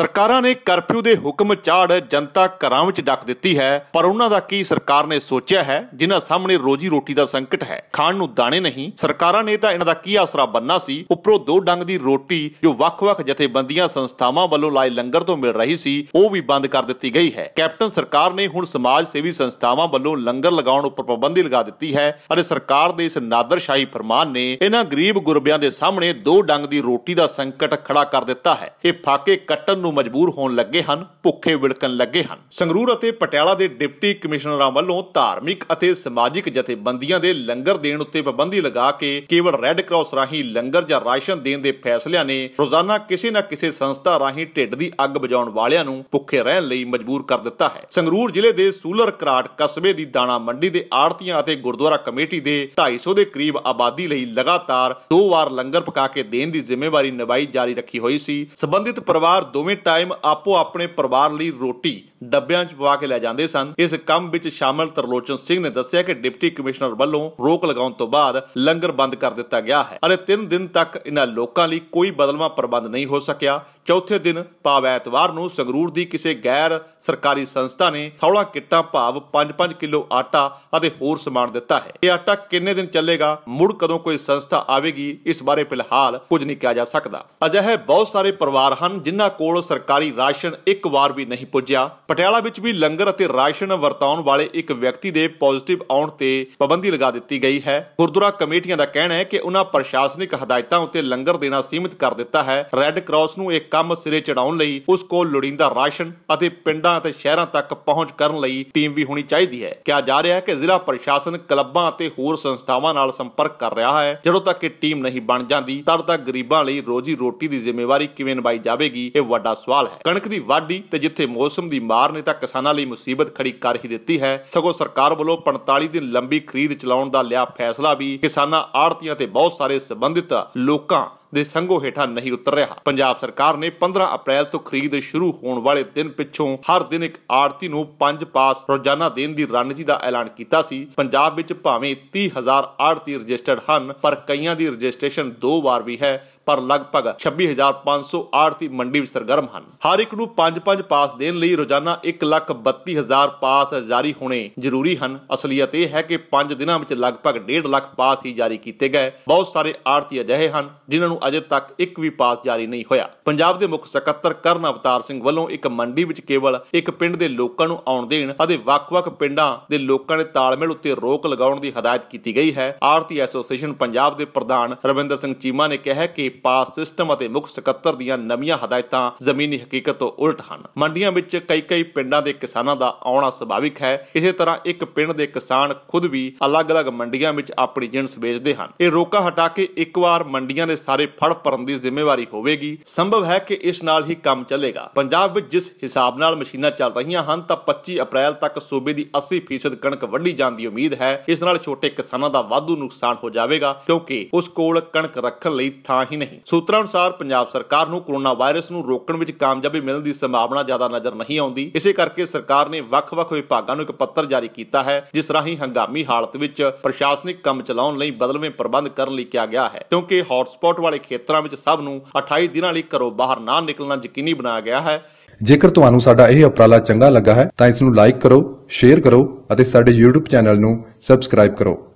ਸਰਕਾਰਾਂ ਨੇ ਕਰਫਿਊ ਦੇ ਹੁਕਮ ਚਾੜ ਜਨਤਾ ਘਰਾਂ ਵਿੱਚ ਡੱਕ ਦਿੱਤੀ ਹੈ ਪਰ ਉਹਨਾਂ ਦਾ ਕੀ ਸਰਕਾਰ ਨੇ ਸੋਚਿਆ ਹੈ ਜਿਨ੍ਹਾਂ ਸਾਹਮਣੇ ਰੋਜੀ ਰੋਟੀ ਦਾ ਸੰਕਟ ਹੈ ਖਾਣ ਨੂੰ ਦਾਣੇ ਨਹੀਂ ਸਰਕਾਰਾਂ ਨੇ ਤਾਂ ਇਹਨਾਂ ਦਾ ਕੀ ਆਸਰਾ ਬੰਨਾ ਸੀ ਉੱਪਰੋਂ ਦੋ ਡੰਗ ਦੀ ਰੋਟੀ ਜੋ ਵੱਖ-ਵੱਖ ਜਥੇਬੰਦੀਆਂ ਸੰਸਥਾਵਾਂ ਵੱਲੋਂ ਲਾਏ ਲੰਗਰ ਤੋਂ ਮਿਲ ਰਹੀ ਸੀ ਉਹ ਵੀ ਬੰਦ ਕਰ ਦਿੱਤੀ ਗਈ ਹੈ ਕੈਪਟਨ ਸਰਕਾਰ ਨੇ ਹੁਣ ਸਮਾਜ ਸੇਵੀ ਸੰਸਥਾਵਾਂ ਵੱਲੋਂ ਲੰਗਰ ਲਗਾਉਣ ਉੱਪਰ ਪਾਬੰਦੀ ਲਗਾ ਦਿੱਤੀ ਹੈ ਅਤੇ ਸਰਕਾਰ ਦੇ ਇਸ ਨਾਦਰਸ਼ਾਹੀ ਫਰਮਾਨ ਨੇ ਇਹਨਾਂ ਗਰੀਬ ਗੁਰਬਿਆਂ ਦੇ ਸਾਹਮਣੇ ਦੋ ਡੰਗ ਦੀ ਰੋਟੀ ਦਾ ਸੰਕਟ ਖੜਾ ਕਰ ਦਿੱਤਾ ਹੈ ਇਹ ਫਾਕੇ ਕੱਟਣ ਨੂੰ ਮਜਬੂਰ ਹੋਣ ਲੱਗੇ ਹਨ ਭੁੱਖੇ ਵਿਲਕਣ ਲੱਗੇ ਹਨ ਸੰਗਰੂਰ ਅਤੇ ਪਟਿਆਲਾ ਦੇ ਡਿਪਟੀ ਕਮਿਸ਼ਨਰਾਂ ਵੱਲੋਂ ਧਾਰਮਿਕ ਅਤੇ ਸਮਾਜਿਕ ਜਥੇਬੰਦੀਆਂ ਦੇ ਲੰਗਰ ਦੇਣ ਉੱਤੇ ਪਾਬੰਦੀ ਲਗਾ ਕੇ ਕੇਵਲ ਰੈੱਡ ਕਰਾਸ ਰਾਹੀਂ ਲੰਗਰ ਜਾਂ ਰਾਸ਼ਨ ਦੇਣ ਦੇ ਫੈਸਲਿਆਂ ਨੇ ਰੋਜ਼ਾਨਾ ਕਿਸੇ ਨਾ ਕਿਸੇ ਸੰਸਥਾ ਰਾਹੀਂ ਢਿੱਡ ਦੀ ਅੱਗ ਬੁਝਾਉਣ ਵਾਲਿਆਂ ਨੂੰ ਭੁੱਖੇ ਰਹਿਣ ਲਈ ਮਜਬੂਰ ਕਰ ਦਿੱਤਾ ਹੈ ਸੰਗਰੂਰ ਜ਼ਿਲ੍ਹੇ ਦੇ ਸੂਲਰ ਕਰਾਟ ਕਸਬੇ ਦੀ ਦਾਣਾ ਮੰਡੀ ਦੇ ਆੜਤੀਆਂ ਅਤੇ ਗੁਰਦੁਆਰਾ ਕਮੇਟੀ ਦੇ 250 ਦੇ ਕਰੀਬ ਆਬਾਦੀ ਲਈ ਲਗਾਤਾਰ ਦੋ ਵਾਰ ਲੰਗਰ ਪਕਾ ਕੇ ਦੇਣ ਦੀ ਜ਼ਿੰਮੇਵਾਰੀ ਨਿਭਾਈ ਜਾਰੀ ਰੱਖੀ ਹੋਈ ਸੀ ਸਬੰਧਿਤ ਪਰਿਵਾਰ ਦੋਵੇਂ ਟਾਈਮ ਆਪੋ ਆਪਣੇ ਪਰਿਵਾਰ ਲਈ ਰੋਟੀ ਡੱਬਿਆਂ 'ਚ ਪਵਾ ਕੇ ਲੈ ਜਾਂਦੇ ਸਨ ਇਸ ਕੰਮ ਵਿੱਚ ਸ਼ਾਮਲ ਤਰਲੋਚਨ ਸਿੰਘ ਨੇ ਦੱਸਿਆ ਕਿ ਡਿਪਟੀ ਕਮਿਸ਼ਨਰ ਵੱਲੋਂ ਰੋਕ ਲਗਾਉਣ ਤੋਂ ਬਾਅਦ ਲੰਗਰ ਬੰਦ ਕਰ ਦਿੱਤਾ ਗਿਆ ਹੈ ਅਰੇ 3 ਦਿਨ ਤੱਕ ਇਹਨਾਂ ਲੋਕਾਂ ਲਈ ਕੋਈ ਬਦਲਵਾ ਪ੍ਰਬੰਧ ਨਹੀਂ ਹੋ ਸਕਿਆ ਚੌਥੇ ਦਿਨ ਭਾਵ ਐਤਵਾਰ ਨੂੰ ਸੰਗਰੂਰ ਦੀ ਕਿਸੇ ਗੈਰ ਸਰਕਾਰੀ ਸੰਸਥਾ ਨੇ ਥੌਲਾ ਕਿੱਟਾਂ ਭਾਵ 5-5 ਕਿਲੋ ਆਟਾ ਅਤੇ ਹੋਰ ਸਮਾਨ ਦਿੱਤਾ ਹੈ ਇਹ ਆਟਾ ਕਿੰਨੇ ਦਿਨ ਚੱਲੇਗਾ ਮੁੜ ਕਦੋਂ ਕੋਈ ਸੰਸਥਾ ਆਵੇਗੀ ਇਸ ਬਾਰੇ ਫਿਲਹਾਲ ਕੁਝ ਨਹੀਂ ਕਿਹਾ ਜਾ ਸਕਦਾ ਅਜਿਹੇ ਬਹੁਤ ਸਾਰੇ ਪਰਿਵਾਰ ਹਨ ਜਿਨ੍ਹਾਂ ਕੋਲ ਵੱਲੋਂ ਸਰਕਾਰੀ ਰਾਸ਼ਨ ਇੱਕ ਵਾਰ ਵੀ ਨਹੀਂ ਪੁੱਜਿਆ ਪਟਿਆਲਾ ਵਿੱਚ ਵੀ ਲੰਗਰ ਅਤੇ ਰਾਸ਼ਨ ਵਰਤਾਉਣ ਵਾਲੇ ਇੱਕ ਵਿਅਕਤੀ ਦੇ ਪੋਜ਼ਿਟਿਵ ਆਉਣ ਤੇ ਪਾਬੰਦੀ ਲਗਾ ਦਿੱਤੀ ਗਈ ਹੈ ਗੁਰਦੁਆਰਾ ਕਮੇਟੀਆਂ ਦਾ ਕਹਿਣਾ ਹੈ ਕਿ ਉਹਨਾਂ ਪ੍ਰਸ਼ਾਸਨਿਕ ਹਦਾਇਤਾਂ ਉੱਤੇ ਲੰਗਰ ਦੇਣਾ ਸੀਮਿਤ ਕਰ ਦਿੱਤਾ ਹੈ ਰੈੱਡ ਕਰਾਸ ਨੂੰ ਇਹ ਕੰਮ ਸਿਰੇ ਚੜਾਉਣ ਲਈ ਉਸ ਕੋਲ ਲੋੜੀਂਦਾ ਰਾਸ਼ਨ ਅਤੇ ਪਿੰਡਾਂ ਅਤੇ ਸ਼ਹਿਰਾਂ ਤੱਕ ਪਹੁੰਚ ਕਰਨ ਲਈ ਟੀਮ ਵੀ ਹੋਣੀ ਚਾਹੀਦੀ ਹੈ ਕਿਹਾ ਜਾ ਰਿਹਾ ਹੈ ਕਿ ਜ਼ਿਲ੍ਹਾ ਪ੍ਰਸ਼ਾਸਨ ਕਲੱਬਾਂ ਅਤੇ ਹੋਰ ਸੰਸਥਾਵਾਂ ਨਾਲ ਸੰਪਰਕ ਕਰ ਰਿਹਾ ਹੈ ਜਦੋਂ ਤੱਕ ਇਹ ਟੀਮ ਨਹੀਂ ਬਣ ਜਾਂਦੀ ਤਦ ਤੱਕ ਗਰੀਬਾਂ ਲਈ ਰੋਜੀ ਰੋਟੀ ਦੀ ਜ਼ਿੰਮੇਵਾਰੀ ਕਿਵੇਂ ਨਿਭਾਈ ਜਾਵੇਗੀ ਇਹ ਵੱਡਾ ਵੱਡਾ ਸਵਾਲ ਹੈ ਕਣਕ ਦੀ ਵਾਢੀ ਤੇ ਜਿੱਥੇ ਮੌਸਮ ਦੀ ਮਾਰ ਨੇ ਤਾਂ ਕਿਸਾਨਾਂ ਲਈ ਮੁਸੀਬਤ ਖੜੀ ਕਰ ਹੀ ਦਿੱਤੀ ਹੈ ਸਗੋਂ ਸਰਕਾਰ ਵੱਲੋਂ 45 ਦਿਨ ਲੰਬੀ ਖਰੀਦ ਚਲਾਉਣ ਦਾ ਲਿਆ ਫੈਸਲਾ ਵੀ ਕਿਸਾਨਾਂ ਆੜਤੀਆਂ ਤੇ ਬਹੁਤ ਸਾਰੇ ਸਬੰਧਿਤ ਲੋਕਾਂ ਦੇ ਸੰਗੋ ਹੇਠਾਂ ਨਹੀਂ ਉਤਰ ਰਿਹਾ ਪੰਜਾਬ ਸਰਕਾਰ ਨੇ 15 ਅਪ੍ਰੈਲ ਤੋਂ ਖਰੀਦ ਸ਼ੁਰੂ ਹੋਣ ਵਾਲੇ ਦਿਨ ਪਿੱਛੋਂ ਹਰ ਦਿਨ ਇੱਕ ਆੜਤੀ ਨੂੰ ਪੰਜ ਪਾਸ ਰੋਜ਼ਾਨਾ ਦੇਣ ਦੀ ਰਣਨੀਤੀ ਦਾ ਐਲਾਨ ਕੀਤਾ ਸੀ ਪੰਜਾਬ ਵਿੱਚ ਭਾਵੇਂ 30000 ਆੜਤੀ ਰਜਿਸਟਰਡ ਹਨ ਪਰ ਕਈਆਂ ਦੀ ਰਜਿਸਟ੍ਰੇਸ਼ਨ ਦੋ ਵਾਰ ਵੀ ਹੈ ਪਰ ਲਗਭਗ 26500 ਆੜਤੀ ਮੰਡੀ ਵਿੱਚ ਸਰਗਰਮ ਹਨ ਹਰ ਇੱਕ ਨੂੰ 5-5 ਪਾਸ ਦੇਣ ਲਈ ਰੋਜ਼ਾਨਾ 132000 ਪਾਸ ਜਾਰੀ ਹੋਣੇ ਜ਼ਰੂਰੀ ਹਨ ਅਸਲੀਅਤ ਇਹ ਹੈ ਕਿ 5 ਦਿਨਾਂ ਵਿੱਚ ਲਗਭਗ 1.5 ਲੱਖ ਪਾਸ ਹੀ ਜਾਰੀ ਕੀਤੇ ਗਏ ਬਹੁਤ ਸਾਰੇ ਆੜਤੀ ਅਜਿਹੇ ਹਨ ਜਿਨ੍ਹਾਂ ਨੂੰ ਅਜੇ ਤੱਕ ਇੱਕ ਵੀ ਪਾਸ ਜਾਰੀ ਨਹੀਂ ਹੋਇਆ ਪੰਜਾਬ ਦੇ ਮੁੱਖ ਸਕੱਤਰ ਕਰਨ ਅਵਤਾਰ ਸਿੰਘ ਵੱਲੋਂ ਇੱਕ ਮੰਡੀ ਵਿੱਚ ਕੇਵਲ ਇੱਕ ਪਿੰਡ ਦੇ ਲੋਕਾਂ ਨੂੰ ਆਉਣ ਦੇਣ ਅਤੇ ਵੱਖ-ਵੱਖ ਪਿੰਡਾਂ ਦੇ ਲੋਕਾਂ ਨੇ ਤਾਲਮੇਲ ਉੱਤੇ ਰੋਕ ਲਗਾਉਣ ਦੀ ਹਦਾਇਤ ਕੀਤੀ ਗਈ ਹੈ ਆਰਤੀ ਐਸੋਸੀਏਸ਼ਨ ਪੰਜਾਬ ਦੇ ਪ੍ਰਧਾਨ ਰਵਿੰਦਰ ਸਿੰਘ ਚੀਮਾ ਨੇ ਕਿਹਾ ਕਿ ਪਾਸ ਸਿਸਟਮ ਅਤੇ ਮੁੱਖ ਸਕੱਤਰ ਦੀਆਂ ਨਵੀਆਂ ਹਦਾਇਤਾਂ ਜ਼ਮੀਨੀ ਹਕੀਕਤ ਤੋਂ ਉਲਟ ਹਨ ਮੰਡੀਆਂ ਵਿੱਚ ਕਈ ਕਈ ਪਿੰਡਾਂ ਦੇ ਕਿਸਾਨਾਂ ਦਾ ਆਉਣਾ ਸੁਭਾਵਿਕ ਹੈ ਇਸੇ ਤਰ੍ਹਾਂ ਇੱਕ ਪਿੰਡ ਦੇ ਕਿਸਾਨ ਖੁਦ ਵੀ ਅਲੱਗ-ਅਲੱਗ ਮੰਡੀਆਂ ਵਿੱਚ ਆਪਣੀ ਜਿਣਸ ਵੇਚਦੇ ਹਨ ਇਹ ਰੋਕਾ ਹਟਾ ਕੇ ਇੱਕ ਵਾਰ ਮੰਡੀਆਂ ਦੇ ਸਾਰੇ ਫੜ ਪਰਨ ਦੀ ਜ਼ਿੰਮੇਵਾਰੀ ਹੋਵੇਗੀ ਸੰਭਵ ਹੈ ਕਿ ਇਸ ਨਾਲ ਹੀ ਕੰਮ ਚੱਲੇਗਾ ਪੰਜਾਬ ਵਿੱਚ ਜਿਸ ਹਿਸਾਬ ਨਾਲ ਮਸ਼ੀਨਾਂ ਚੱਲ ਰਹੀਆਂ ਹਨ ਤਾਂ 25 ਅਪ੍ਰੈਲ ਤੱਕ ਸੂਬੇ ਦੀ 80% ਕਣਕ ਵੱਢੀ ਜਾਣ ਦੀ ਉਮੀਦ ਹੈ ਇਸ ਨਾਲ ਛੋਟੇ ਕਿਸਾਨਾਂ ਦਾ ਵਾਧੂ ਨੁਕਸਾਨ ਹੋ ਜਾਵੇਗਾ ਕਿਉਂਕਿ ਉਸ ਕੋਲ ਕਣਕ ਰੱਖਣ ਲਈ ਥਾਂ ਹੀ ਨਹੀਂ ਸੂਤਰਾਂ ਅਨੁਸਾਰ ਪੰਜਾਬ ਸਰਕਾਰ ਨੂੰ ਕੋਰੋਨਾ ਵਾਇਰਸ ਨੂੰ ਰੋਕਣ ਵਿੱਚ ਕਾਮਯਾਬੀ ਮਿਲਣ ਦੀ ਸੰਭਾਵਨਾ ਜ਼ਿਆਦਾ ਨਜ਼ਰ ਨਹੀਂ ਆਉਂਦੀ ਇਸੇ ਕਰਕੇ ਸਰਕਾਰ ਨੇ ਵੱਖ-ਵੱਖ ਵਿਭਾਗਾਂ ਨੂੰ ਇੱਕ ਪੱਤਰ ਜਾਰੀ ਕੀਤਾ ਹੈ ਜਿਸ ਰਾਹੀਂ ਹੰਗਾਮੀ ਹਾਲਤ ਵਿੱਚ ਪ੍ਰਸ਼ਾਸਨਿਕ ਕੰਮ ਚਲਾਉਣ ਲਈ ਬਦਲਵੇਂ ਪ੍ਰਬੰਧ ਕਰਨ ਲਈ ਕਿਹਾ ਗਿਆ ਹੈ ਕਿਉਂਕਿ ਹੌਟਸਪੌਟ ਵਾਲੇ ਖੇਤਰਾਂ ਵਿੱਚ ਸਭ ਨੂੰ 28 ਦਿਨਾਂ ਲਈ ਘਰੋਂ ਬਾਹਰ ਨਾ ਨਿਕਲਣਾ ਯਕੀਨੀ ਬਣਾਇਆ ਗਿਆ ਹੈ ਜੇਕਰ ਤੁਹਾਨੂੰ ਸਾਡਾ ਇਹ ਉਪਰਾਲਾ ਚੰਗਾ ਲੱਗਾ ਹੈ ਤਾਂ ਇਸ ਨੂੰ ਲਾਈਕ ਕਰੋ ਸ਼ੇਅਰ ਕਰੋ ਅਤੇ ਸਾਡੇ YouTube ਚੈਨਲ ਨੂੰ ਸਬਸਕ੍ਰਾਈਬ ਕਰੋ